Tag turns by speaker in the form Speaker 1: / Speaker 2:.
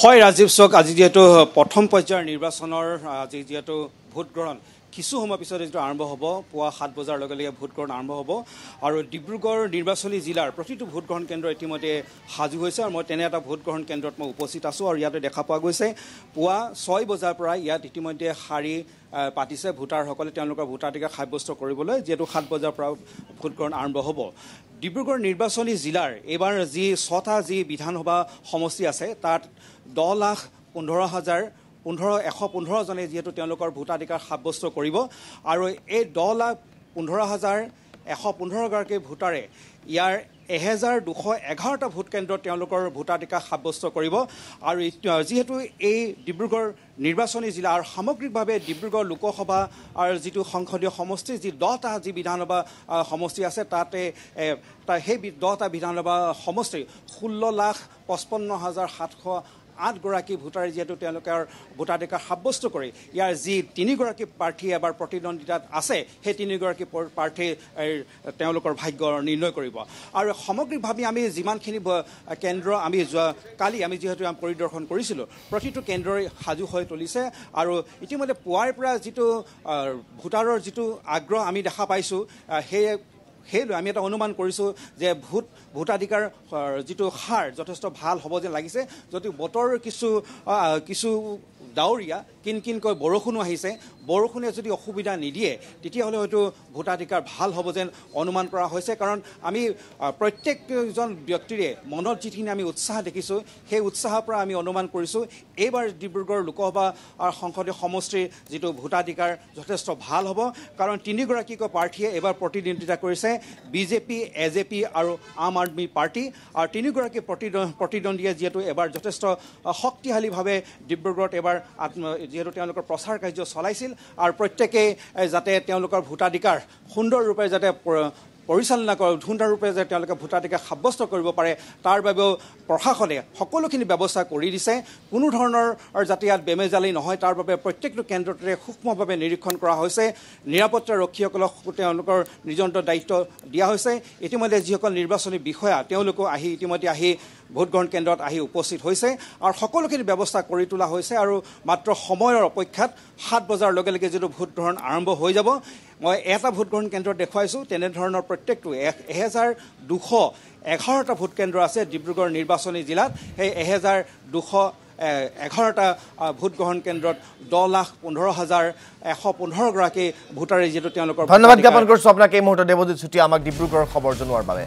Speaker 1: হয় ৰাজীৱ চক আজি যিহেতু প্ৰথম পৰ্যায়ৰ নিৰ্বাচনৰ আজি যিহেতু ভোটগ্ৰহণ কিছু সময় পিছত যিটো আৰম্ভ হ'ব পুৱা সাত বজাৰ লগে লগে ভোটগ্ৰহণ আৰম্ভ হ'ব আৰু ডিব্ৰুগড় নিৰ্বাচনী জিলাৰ প্ৰতিটো ভোটগ্ৰহণ কেন্দ্ৰ ইতিমধ্যে সাজু হৈছে আৰু মই তেনে এটা ভোটগ্ৰহণ কেন্দ্ৰত মই উপস্থিত আছোঁ আৰু ইয়াতে দেখা পোৱা গৈছে পুৱা ছয় বজাৰ পৰা ইয়াত ইতিমধ্যে শাৰী পাতিছে ভোটাৰসকলে তেওঁলোকৰ ভোটাধিকাৰ সাব্যস্ত কৰিবলৈ যিহেতু সাত বজাৰ পৰা ভোটগ্ৰহণ আৰম্ভ হ'ব ডিব্ৰুগড় নিৰ্বাচনী জিলাৰ এইবাৰ যি ছটা যি বিধানসভা সমষ্টি আছে তাত দহ লাখ পোন্ধৰ হাজাৰ পোন্ধৰ এশ পোন্ধৰজনে যিহেতু তেওঁলোকৰ ভোটাধিকাৰ সাব্যস্ত কৰিব আৰু এই দহ লাখ পোন্ধৰ হাজাৰ এশ পোন্ধৰগৰাকী ভোটাৰে ইয়াৰ এহেজাৰ দুশ এঘাৰটা ভোটকেন্দ্ৰত তেওঁলোকৰ ভোটাধিকাৰ সাব্যস্ত কৰিব আৰু যিহেতু এই ডিব্ৰুগড় নিৰ্বাচনী জিলা আৰু সামগ্ৰিকভাৱে ডিব্ৰুগড় লোকসভা আৰু যিটো সংসদীয় সমষ্টি যি দহটা যি বিধানসভা সমষ্টি আছে তাতে সেই দহটা বিধানসভা সমষ্টিৰ ষোল্ল লাখ পঁচপন্ন হাজাৰ সাতশ আঠগৰাকী ভোটাৰে যিহেতু তেওঁলোকৰ ভোটাধিকাৰ সাব্যস্ত কৰি ইয়াৰ যি তিনিগৰাকী প্ৰাৰ্থী এবাৰ প্ৰতিদ্বন্দ্বিতাত আছে সেই তিনিগৰাকী প্ৰাৰ্থী তেওঁলোকৰ ভাগ্য নিৰ্ণয় কৰিব আৰু সামগ্ৰিকভাৱে আমি যিমানখিনি কেন্দ্ৰ আমি যোৱা কালি আমি যিহেতু পৰিদৰ্শন কৰিছিলোঁ প্ৰতিটো কেন্দ্ৰই সাজু হৈ তুলিছে আৰু ইতিমধ্যে পুৱাৰ পৰা যিটো ভোটাৰৰ যিটো আগ্ৰহ আমি দেখা পাইছোঁ সেয়ে সেইদৰে আমি এটা অনুমান কৰিছোঁ যে ভোট ভোটাধিকাৰ যিটো সাৰ যথেষ্ট ভাল হ'ব যেন লাগিছে যদিও বতৰ কিছু কিছু ডাৱৰীয়া কিনকিনকৈ বৰষুণো আহিছে বৰষুণে যদি অসুবিধা নিদিয়ে তেতিয়াহ'লে হয়তো ভোটাধিকাৰ ভাল হ'ব যেন অনুমান কৰা হৈছে কাৰণ আমি প্ৰত্যেকজন ব্যক্তিৰে মনত যিখিনি আমি উৎসাহ দেখিছোঁ সেই উৎসাহৰ পৰা আমি অনুমান কৰিছোঁ এইবাৰ ডিব্ৰুগড় লোকসভা সংসদীয় সমষ্টিৰ যিটো ভোটাধিকাৰ যথেষ্ট ভাল হ'ব কাৰণ তিনিগৰাকীকৈ প্ৰাৰ্থীয়ে এইবাৰ প্ৰতিদ্বন্দ্বিতা কৰিছে B J P A J P আৰু আম আদমি পাৰ্টি আৰু তিনিগৰাকী প্ৰতিদ্বন্দ্বীয়ে যিহেতু এবাৰ যথেষ্ট শক্তিশালীভাৱে ডিব্ৰুগড়ত এবাৰ যিহেতু তেওঁলোকৰ প্ৰচাৰ কাৰ্য চলাইছিল আৰু প্ৰত্যেকেই যাতে তেওঁলোকৰ ভোটাধিকাৰ সুন্দৰৰূপে যাতে পৰিচালনা কৰে সুন্দৰৰূপে যে তেওঁলোকে ভোটাধিকাৰ সাব্যস্ত কৰিব পাৰে তাৰ বাবেও প্ৰশাসনে সকলোখিনি ব্যৱস্থা কৰি দিছে কোনো ধৰণৰ যাতে ইয়াত বেমেজালি নহয় তাৰ বাবে প্ৰত্যেকটো কেন্দ্ৰতে সূক্ষ্মভাৱে নিৰীক্ষণ কৰা হৈছে নিৰাপত্তাৰক্ষীসকলক তেওঁলোকৰ নিজন্ত দায়িত্ব দিয়া হৈছে ইতিমধ্যে যিসকল নিৰ্বাচনী বিষয়া তেওঁলোকো আহি ইতিমধ্যে আহি ভোটগ্ৰহণ কেন্দ্ৰত আহি উপস্থিত হৈছে আৰু সকলোখিনি ব্যৱস্থা কৰি তোলা হৈছে আৰু মাত্ৰ সময়ৰ অপেক্ষাত সাত বজাৰ লগে লগে যিটো ভোটগ্ৰহণ আৰম্ভ হৈ যাব মই এটা ভোটগ্ৰহণ কেন্দ্ৰত দেখুৱাইছোঁ তেনেধৰণৰ প্ৰত্যেকটো এহেজাৰ দুশ এঘাৰটা ভোট কেন্দ্ৰ আছে ডিব্ৰুগড় নিৰ্বাচনী জিলাত সেই এহেজাৰ দুশ এঘাৰটা ভোটগ্ৰহণ কেন্দ্ৰত দহ লাখ পোন্ধৰ হাজাৰ এশ পোন্ধৰগৰাকী ভোটাৰে যিহেতু তেওঁলোকৰ ধন্যবাদ জ্ঞাপন কৰিছোঁ আপোনাক এই মুহূৰ্তত দেৱজিৎ চুতীয়া আমাক ডিব্ৰুগড়ৰ খবৰ জনোৱাৰ বাবে